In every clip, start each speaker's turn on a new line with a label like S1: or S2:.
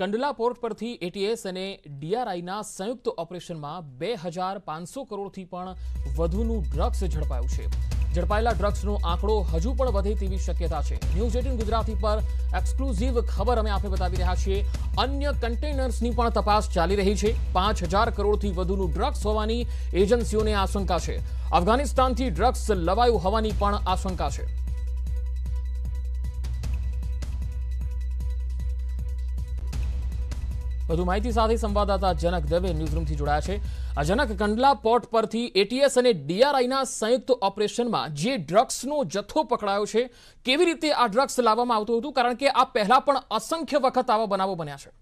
S1: Kandla port પરથી ATS અને ડીઆરઆઈના સંયુક્ત ઓપરેશનમાં બે હજાર પાંચસો કરોડથી પણ વધુનું ડ્રગ્સ ઝડપાયું છે ઝડપાયેલા ડ્રગ્સનો આંકડો હજુ પણ વધે તેવી શક્યતા છે ન્યૂઝ એટીન ગુજરાતી પર એક્સક્લુઝિવ ખબર અમે આપે બતાવી રહ્યા છીએ અન્ય કન્ટેનર્સની પણ તપાસ ચાલી રહી છે પાંચ હજાર કરોડથી વધુનું ડ્રગ્સ હોવાની એજન્સીઓને આશંકા છે અફઘાનિસ્તાનથી ડ્રગ્સ લવાયું હોવાની પણ આશંકા છે વધુ માહિતી સાથે સંવાદદાતા જનક દવે ન્યૂઝરૂમથી જોડાયા છે આ જનક કંડલા પોર્ટ પરથી એટીએસ અને ડીઆરઆઈના સંયુક્ત ઓપરેશનમાં જે ડ્રગ્સનો જથ્થો પકડાયો છે કેવી રીતે આ ડ્રગ્સ લાવવામાં આવતું હતું કારણ કે આ પહેલા પણ અસંખ્ય વખત આવા બનાવો બન્યા છે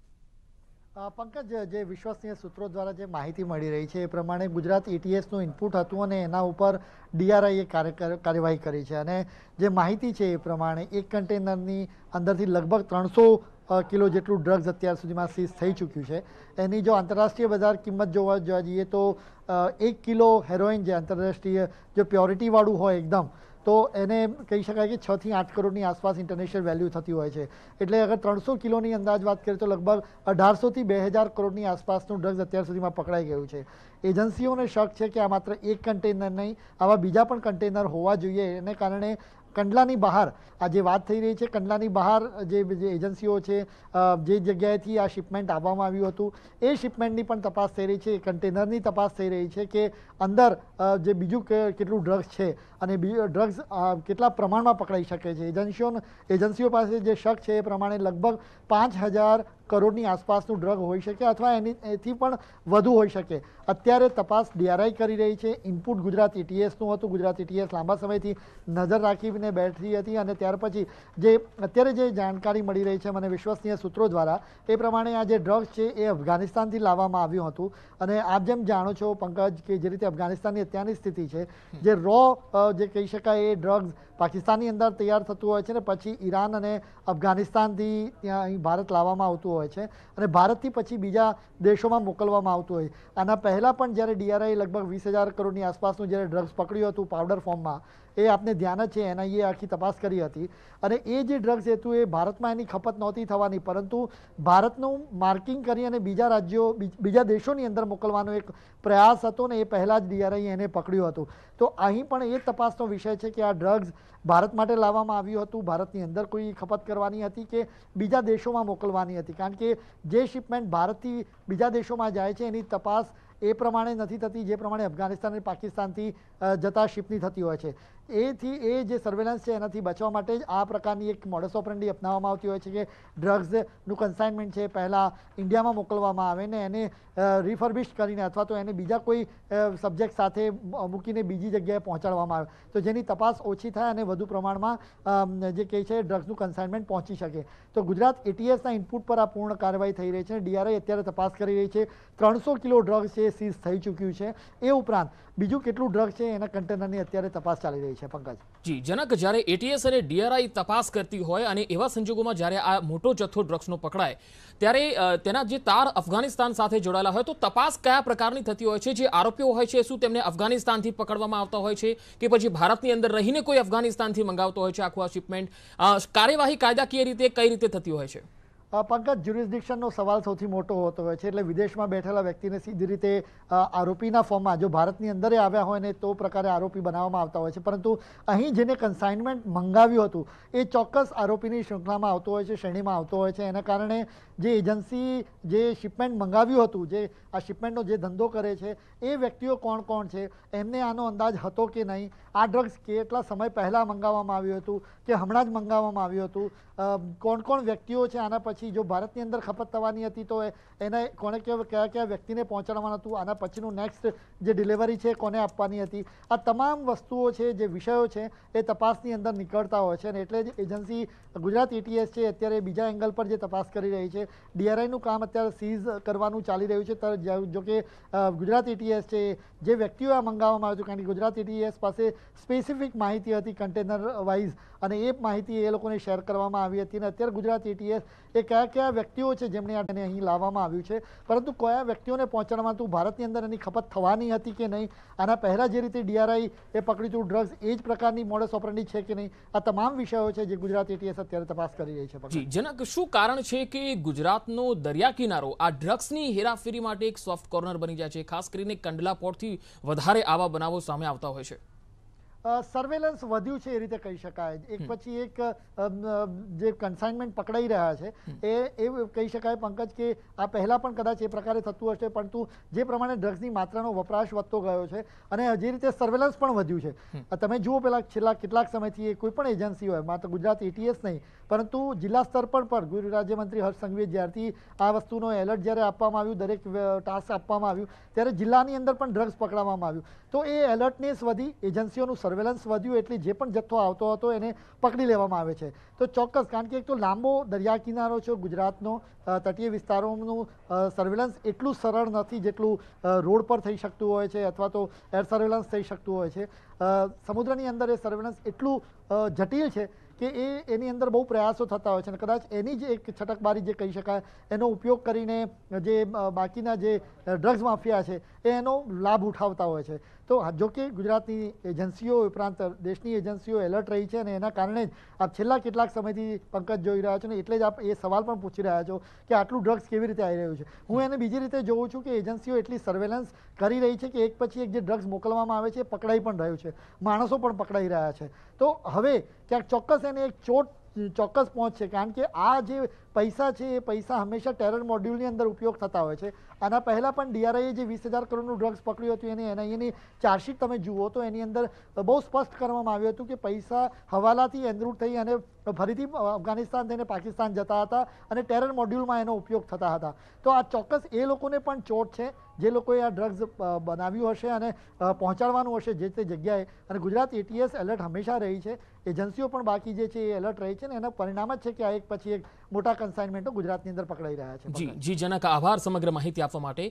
S2: પંકજ જે વિશ્વસનીય સૂત્રો દ્વારા જે માહિતી મળી રહી છે એ પ્રમાણે ગુજરાત એટીએસનું e ઇનપુટ હતું અને એના ઉપર ડીઆરઆઈએ કાર્યવાહી કરી છે અને જે માહિતી છે એ પ્રમાણે એક કન્ટેનરની અંદરથી લગભગ ત્રણસો કિલો જેટલું ડ્રગ્સ અત્યાર સુધીમાં સીઝ થઈ ચૂક્યું છે એની જો આંતરરાષ્ટ્રીય બજાર કિંમત જોવા જોવા જઈએ તો એક કિલો હેરોઇન જે આંતરરાષ્ટ્રીય જો પ્યોરિટીવાળું હોય એકદમ તો એને કહી શકાય કે છથી આઠ કરોડની આસપાસ ઇન્ટરનેશનલ વેલ્યુ થતી હોય છે એટલે અગર ત્રણસો કિલોની અંદાજ વાત કરીએ તો લગભગ અઢારસોથી બે હજાર કરોડની આસપાસનું ડ્રગ્સ અત્યાર સુધીમાં પકડાઈ ગયું છે એજન્સીઓને શક છે કે આ માત્ર એક કન્ટેનર નહીં આવા બીજા પણ કન્ટેનર હોવા જોઈએ એને કારણે કંડલાની બહાર આ જે વાત થઈ રહી છે કંડલાની બહાર જે એજન્સીઓ છે જે જગ્યાએથી આ શિપમેન્ટ આવવામાં આવ્યું હતું એ શિપમેન્ટની પણ તપાસ થઈ રહી છે કન્ટેનરની તપાસ થઈ રહી છે કે અંદર જે બીજું કેટલું ડ્રગ્સ છે અને બી ડ્રગ્સ કેટલા પ્રમાણમાં પકડાઈ શકે છે એજન્સીઓ એજન્સીઓ પાસે જે શક છે એ પ્રમાણે લગભગ પાંચ હજાર કરોડની આસપાસનું ડ્રગ હોઈ શકે અથવા એની એથી પણ વધુ હોઈ શકે અત્યારે તપાસ ડીઆરઆઈ કરી રહી છે ઇનપુટ ગુજરાત ઇટીએસનું e હતું ગુજરાત એટીએસ e લાંબા સમયથી નજર રાખીને બેઠી હતી અને ત્યાર પછી જે અત્યારે જે જાણકારી મળી રહી છે મને વિશ્વસનીય સૂત્રો દ્વારા એ પ્રમાણે આ જે ડ્રગ્સ છે એ અફઘાનિસ્તાનથી લાવવામાં આવ્યું હતું અને આપ જેમ જાણો છો પંકજ કે જે રીતે અફઘાનિસ્તાનની અત્યારની સ્થિતિ છે જે રો જે કહી શકાય એ ડ્રગ્સ પાકિસ્તાનની અંદર તૈયાર થતું હોય છે ને પછી ઈરાન અને અફઘાનિસ્તાનથી ત્યાં અહીં ભારત લાવવામાં આવતું હોય છે અને ભારતથી પછી બીજા દેશોમાં મોકલવામાં આવતું હોય આના પહેલાં પણ જ્યારે ડીઆરઆઈ લગભગ વીસ હજાર કરોડની આસપાસનું જ્યારે ડ્રગ્સ પકડ્યું હતું પાવડર ફોર્મમાં એ આપને ધ્યાન છે એ આખી તપાસ કરી હતી અને એ જે ડ્રગ્સ હેતુ એ ભારતમાં એની ખપત નહોતી થવાની પરંતુ ભારતનું માર્કિંગ કરી અને બીજા રાજ્યો બીજા દેશોની અંદર મોકલવાનો એક પ્રયાસ હતો ને એ પહેલાં જ ડીઆરઆઈએ એને પકડ્યું હતું તો અહીં પણ એ તપાસનો વિષય છે કે આ ડ્રગ્સ ભારત માટે લાવવામાં આવ્યું હતું ભારતની અંદર કોઈ ખપત કરવાની હતી કે બીજા દેશોમાં મોકલવાની હતી કારણ કે જે શિપમેન્ટ ભારતથી બીજા દેશોમાં જાય છે એની તપાસ એ પ્રમાણે નથી થતી જે પ્રમાણે અફઘાનિસ્તાન અને પાકિસ્તાનથી જતા શિપની થતી હોય છે એથી એ જે સર્વેલન્સ છે એનાથી બચવા માટે જ આ પ્રકારની એક મોડસ ઓપરેન્ડી અપનાવવામાં આવતી હોય છે કે ડ્રગ્સનું કન્સાઇનમેન્ટ છે પહેલાં ઇન્ડિયામાં મોકલવામાં આવે ને એને રિફર્બિશ કરીને અથવા તો એને બીજા કોઈ સબ્જેક્ટ સાથે મૂકીને બીજી જગ્યાએ પહોંચાડવામાં આવે તો જેની તપાસ ઓછી થાય અને વધુ પ્રમાણમાં જે કહે છે ડ્રગ્સનું કન્સાઇનમેન્ટ પહોંચી શકે તો ગુજરાત એટીએસના ઇનપુટ પર આ પૂર્ણ કાર્યવાહી થઈ રહી છે ડીઆરઆઈ અત્યારે તપાસ કરી રહી છે ત્રણસો કિલો ડ્રગ્સ છે સીઝ થઈ ચૂક્યું છે એ ઉપરાંત બીજું કેટલું ડ્રગ છે એના કન્ટેનરની અત્યારે તપાસ ચાલી રહી છે છે પંકજ
S1: જી જનક જ્યારે એટીએસ અને ડીઆરઆઈ તપાસ કરતી હોય અને એવા સંજોગોમાં જ્યારે આ મોટો જથ્થો ડ્રગ્સનો પકડાય ત્યારે તેના જે તાર અફઘાનિસ્તાન સાથે જોડાયેલા હોય તો તપાસ કયા પ્રકારની થતી હોય છે જે આરોપીઓ હોય છે શું તેમને અફઘાનિસ્તાનથી પકડવામાં આવતા હોય છે કે પછી ભારતની અંદર રહીને કોઈ અફઘાનિસ્તાનથી મંગાવતો હોય છે આખું આ શિપમેન્ટ કાર્યવાહી કાયદાકીય રીતે કઈ રીતે થતી હોય છે
S2: પંકજ જ્યુરિસ્ડિક્શનનો સવાલ સૌથી મોટો હોતો હોય છે એટલે વિદેશમાં બેઠેલા વ્યક્તિને સીધી રીતે આરોપીના ફોર્મમાં જો ભારતની અંદર આવ્યા હોય ને તો પ્રકારે આરોપી બનાવવામાં આવતા હોય છે પરંતુ અહીં જેને કન્સાઇનમેન્ટ મંગાવ્યું હતું એ ચોક્કસ આરોપીની શૃંખલામાં આવતો હોય છે શ્રેણીમાં આવતો હોય છે એના કારણે જે એજન્સી જે શિપમેન્ટ મંગાવ્યું હતું જે આ શિપમેન્ટનો જે ધંધો કરે છે એ વ્યક્તિઓ કોણ કોણ છે એમને આનો અંદાજ હતો કે નહીં આ ડ્રગ્સ કેટલા સમય પહેલાં મંગાવવામાં આવ્યું હતું કે હમણાં જ મંગાવવામાં આવ્યું હતું કોણ કોણ વ્યક્તિઓ છે આના પછી પછી જો ભારતની અંદર ખપત થવાની હતી તો એને કોને કેવા કયા કયા વ્યક્તિને પહોંચાડવાનું હતું આના પછીનું નેક્સ્ટ જે ડિલિવરી છે કોને આપવાની હતી આ તમામ વસ્તુઓ છે જે વિષયો છે એ તપાસની અંદર નીકળતા હોય છે અને એટલે જ એજન્સી ગુજરાત ઇટીએસ e છે અત્યારે બીજા એંગલ પર જે તપાસ કરી રહી છે ડીઆરઆઈનું કામ અત્યારે સીઝ કરવાનું ચાલી રહ્યું છે જો કે ગુજરાત ઇટીએસ e છે જે વ્યક્તિઓ આ મંગાવવામાં આવ્યું હતું કારણ કે ગુજરાત એટીએસ e પાસે સ્પેસિફિક માહિતી હતી કન્ટેનર વાઇઝ અને એ માહિતી એ લોકોને શેર કરવામાં આવી હતી અને અત્યારે ગુજરાત ઇટીએસ એક કયા કયા વ્યક્તિઓ છે જેમણે આને અહીં લાવવામાં આવ્યું છે પરંતુ કયા વ્યક્તિઓને પહોંચાડવામાં હતું ભારતની અંદર એની ખપત થવાની હતી કે નહીં આના પહેલાં જે રીતે ડીઆરઆઈ એ પકડ્યું ડ્રગ્સ એ જ પ્રકારની મોડસ ઓપરેન્ડી છે કે નહીં આ તમામ વિષયો છે જે ગુજરાત એટીએસ અત્યારે તપાસ કરી રહી છે
S1: જી જનક શું કારણ છે કે ગુજરાતનો દરિયા કિનારો આ ડ્રગ્સની હેરાફેરી માટે એક સોફ્ટ કોર્નર બની જાય છે ખાસ કરીને કંડલા પોર્ટથી વધારે આવા બનાવો સામે આવતા હોય છે
S2: સર્વેલન્સ વધ્યું છે એ રીતે કહી શકાય એક પછી એક જે કન્સાઇનમેન્ટ પકડાઈ રહ્યા છે એ એ કહી શકાય પંકજ કે આ પહેલાં પણ કદાચ એ પ્રકારે થતું હશે પરંતુ જે પ્રમાણે ડ્રગ્સની માત્રાનો વપરાશ વધતો ગયો છે અને હજી રીતે સર્વેલન્સ પણ વધ્યું છે તમે જુઓ પેલા છેલ્લા કેટલાક સમયથી એ કોઈ પણ એજન્સી હોય માત્ર ગુજરાત એટીએસ નહીં પરંતુ જિલ્લા સ્તર પર પણ ગૃહ રાજ્યમંત્રી હર્ષ સંઘવીએ જ્યારથી આ વસ્તુનો એલર્ટ જ્યારે આપવામાં આવ્યું દરેક ટાસ્ક આપવામાં આવ્યું ત્યારે જિલ્લાની અંદર પણ ડ્રગ્સ પકડવામાં આવ્યું તો એ એલર્ટનેસ વધી એજન્સીઓનું સર્વેલન્સ વધ્યું એટલે જે પણ જથ્થો આવતો હતો એને પકડી લેવામાં આવે છે તો ચોક્કસ કારણ કે એક તો લાંબો દરિયા કિનારો છે ગુજરાતનો તટીય વિસ્તારોનું સર્વેલન્સ એટલું સરળ નથી જેટલું રોડ પર થઈ શકતું હોય છે અથવા તો એર સર્વેલન્સ થઈ શકતું હોય છે સમુદ્રની અંદર એ સર્વેલન્સ એટલું જટિલ છે કે એ એની અંદર બહુ પ્રયાસો થતા હોય છે અને કદાચ એની જ એક છટકબારી જે કહી શકાય એનો ઉપયોગ કરીને જે બાકીના જે ડ્રગ્સ માફિયા છે એ એનો લાભ ઉઠાવતા હોય છે તો જોકે ગુજરાતની એજન્સીઓ ઉપરાંત દેશની એજન્સીઓ એલર્ટ રહી છે અને એના કારણે જ આપ છેલ્લા કેટલાક સમયથી પંકજ જોઈ રહ્યા છો ને એટલે જ આપ એ સવાલ પણ પૂછી રહ્યા છો કે આટલું ડ્રગ્સ કેવી રીતે આવી રહ્યું છે હું એને બીજી રીતે જોઉં છું કે એજન્સીઓ એટલી સર્વેલન્સ કરી રહી છે કે એક પછી એક જે ડ્રગ્સ મોકલવામાં આવે છે પકડાઈ પણ રહ્યું છે માણસો પણ પકડાઈ રહ્યા છે તો હવે ક્યાંક ચોક્કસ એને એક ચોટ ચોક્કસ પહોંચશે કારણ કે આ જે પૈસા છે એ પૈસા હંમેશા ટેરર મોડ્યુલની અંદર ઉપયોગ થતા હોય છે આના પહેલાં પણ ડીઆરઆઈએ જે વીસ હજાર કરોડનું ડ્રગ્સ પકડ્યું હતું એની એનઆઈએની ચાર્જશીટ તમે જુઓ તો એની અંદર બહુ સ્પષ્ટ કરવામાં આવ્યું હતું કે પૈસા હવાલાથી એનરૂટ થઈ અને ફરીથી અફઘાનિસ્તાન થઈને પાકિસ્તાન જતા હતા અને ટેરર મોડ્યુલમાં એનો ઉપયોગ થતા હતા તો આ ચોક્કસ એ લોકોને પણ ચોટ છે જે લોકોએ આ ડ્રગ્સ બનાવ્યું હશે અને પહોંચાડવાનું હશે જે તે જગ્યાએ અને ગુજરાત એટીએસ એલર્ટ હંમેશા રહી છે એજન્સીઓ પણ બાકી જે છે એ એલર્ટ રહી છે ને એના પરિણામ જ છે કે આ એક પછી એક મોટા કન્સાઇનમેન્ટો ગુજરાતની અંદર પકડાઈ રહ્યા છે
S1: જી જી જનક આભાર સમગ્ર માહિતી આપવા માટે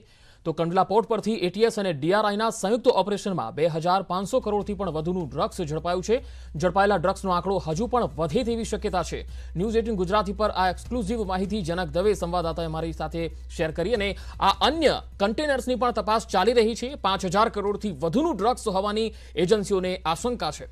S1: તો કંડલા પોર્ટ પરથી એટીએસ અને ડીઆરઆઈના સંયુક્ત ઓપરેશનમાં બે હજાર પાંચસો કરોડથી પણ વધુનું ડ્રગ્સ ઝડપાયું છે ઝડપાયેલા ડ્રગ્સનો આંકડો હજુ પણ વધે તેવી શક્યતા છે ન્યૂઝ એટીન ગુજરાતી પર આ એક્સક્લુઝિવ માહિતી જનક દવે સંવાદદાતાએ મારી સાથે શેર કરી અને આ અન્ય કન્ટેનર્સની પણ તપાસ ચાલી રહી છે પાંચ હજાર કરોડથી વધુનું ડ્રગ્સ હોવાની એજન્સીઓને આશંકા છે